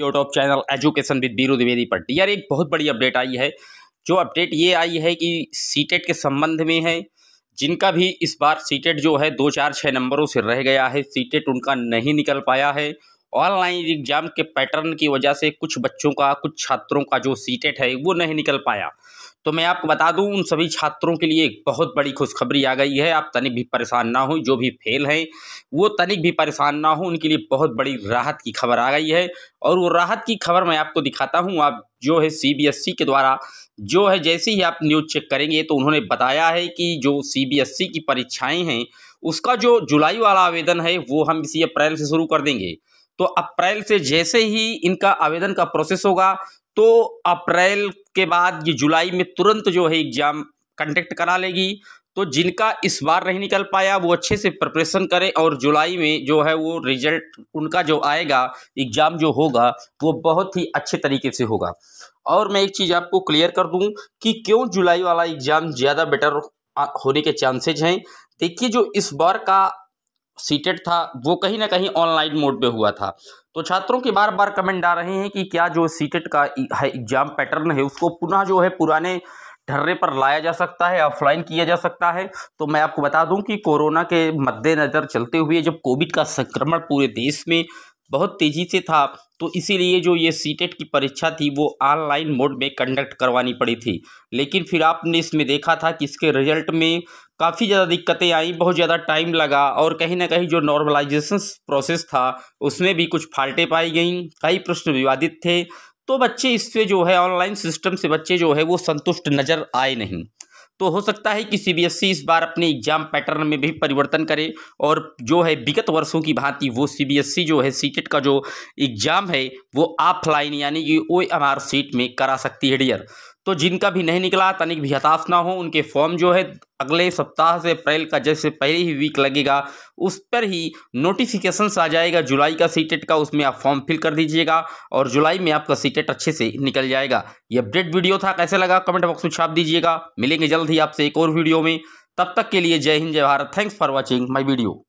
YouTube channel education with Biru Dwivedi पर dear एक बहुत बड़ी अपडेट आई है जो अपडेट ये आई है कि सीटेट e के संबंध में है जिनका भी इस बार सीटेट e जो है दो चार छः नंबरों से रह गया है सीटेट e उनका नहीं निकल पाया है ऑनलाइन एग्जाम के पैटर्न की वजह से कुछ बच्चों का कुछ छात्रों का जो सीटेट है वो नहीं निकल पाया तो मैं आपको बता दूं उन सभी छात्रों के लिए एक बहुत बड़ी खुशखबरी आ गई है आप तनिक भी परेशान ना हो जो भी फेल हैं वो तनिक भी परेशान ना हो उनके लिए बहुत बड़ी राहत की खबर आ गई है और वो राहत की खबर मैं आपको दिखाता हूँ आप जो है सीबीएसई के द्वारा जो है जैसे ही आप न्यूज़ चेक करेंगे तो उन्होंने बताया है कि जो सी की परीक्षाएँ हैं उसका जो जुलाई वाला आवेदन है वो हम इसी अप्रैल से शुरू कर देंगे तो अप्रैल से जैसे ही इनका आवेदन का प्रोसेस होगा तो अप्रैल के बाद ये जुलाई में तुरंत जो है एग्ज़ाम कंडक्ट करा लेगी तो जिनका इस बार नहीं निकल पाया वो अच्छे से प्रिपरेशन करें और जुलाई में जो है वो रिजल्ट उनका जो आएगा एग्ज़ाम जो होगा वो बहुत ही अच्छे तरीके से होगा और मैं एक चीज़ आपको क्लियर कर दूं कि क्यों जुलाई वाला एग्ज़ाम ज़्यादा बेटर होने के चांसेज हैं देखिए जो इस बार का सीटेट था वो कहीं ना कहीं ऑनलाइन मोड पे हुआ था तो छात्रों के बार बार कमेंट आ रहे हैं कि क्या जो सीटेट का एग्ज़ाम पैटर्न है उसको पुनः जो है पुराने ढर्रे पर लाया जा सकता है ऑफलाइन किया जा सकता है तो मैं आपको बता दूं कि कोरोना के मद्देनज़र चलते हुए जब कोविड का संक्रमण पूरे देश में बहुत तेज़ी से था तो इसीलिए जो ये सीटेट e की परीक्षा थी वो ऑनलाइन मोड में कंडक्ट करवानी पड़ी थी लेकिन फिर आपने इसमें देखा था कि इसके रिजल्ट में काफ़ी ज़्यादा दिक्कतें आई बहुत ज़्यादा टाइम लगा और कहीं ना कहीं जो नॉर्मलाइजेशन प्रोसेस था उसमें भी कुछ फाल्टें पाई गई कई प्रश्न विवादित थे तो बच्चे इससे जो है ऑनलाइन सिस्टम से बच्चे जो है वो संतुष्ट नज़र आए नहीं तो हो सकता है कि सीबीएसई e इस बार अपने एग्जाम पैटर्न में भी परिवर्तन करे और जो है विगत वर्षों की भांति वो सीबीएसई e जो है सीटेट e का जो एग्ज़ाम है वो ऑफलाइन यानी कि ओ एम आर सीट में करा सकती है डियर तो जिनका भी नहीं निकला तनिक भी हताश ना हो उनके फॉर्म जो है अगले सप्ताह से अप्रैल का जैसे पहले ही वीक लगेगा उस पर ही नोटिफिकेशन आ जाएगा जुलाई का सीटेट e का उसमें आप फॉर्म फिल कर दीजिएगा और जुलाई में आपका सीटेट e अच्छे से निकल जाएगा ये अपडेट वीडियो था कैसे लगा कमेंट बॉक्स में छाप दीजिएगा मिलेंगे जल्द ही आपसे एक और वीडियो में तब तक के लिए जय हिंद जय Bharat thanks for watching my video